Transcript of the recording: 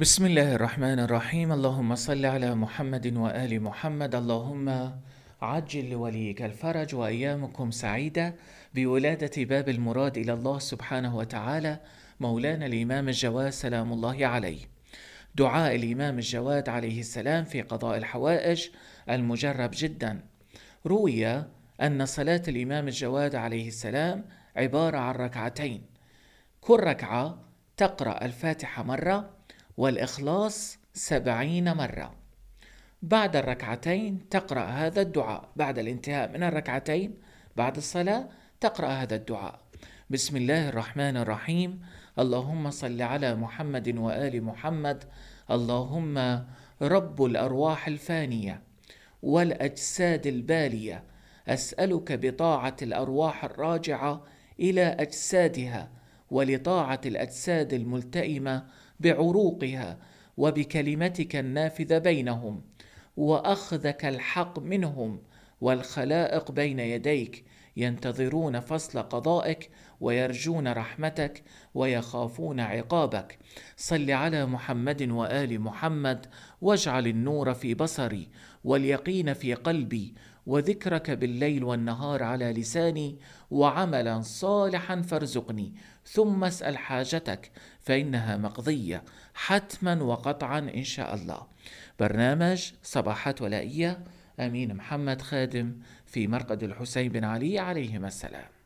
بسم الله الرحمن الرحيم اللهم صل على محمد وآل محمد اللهم عجل لوليك الفرج وأيامكم سعيدة بولادة باب المراد إلى الله سبحانه وتعالى مولانا الإمام الجواد سلام الله عليه دعاء الإمام الجواد عليه السلام في قضاء الحوائج المجرب جدا روي أن صلاة الإمام الجواد عليه السلام عبارة عن ركعتين كل ركعة تقرأ الفاتحة مرة والإخلاص سبعين مرة بعد الركعتين تقرأ هذا الدعاء بعد الانتهاء من الركعتين بعد الصلاة تقرأ هذا الدعاء بسم الله الرحمن الرحيم اللهم صل على محمد وآل محمد اللهم رب الأرواح الفانية والأجساد البالية أسألك بطاعة الأرواح الراجعة إلى أجسادها ولطاعة الأجساد الملتئمة بعروقها وبكلمتك النافذه بينهم واخذك الحق منهم والخلائق بين يديك ينتظرون فصل قضائك ويرجون رحمتك ويخافون عقابك صل على محمد وال محمد واجعل النور في بصري واليقين في قلبي وذكرك بالليل والنهار على لساني وعملا صالحا فارزقني ثم اسال حاجتك فانها مقضيه حتما وقطعا ان شاء الله برنامج صباحات ولائيه أمين محمد خادم في مرقد الحسين بن علي عليهما السلام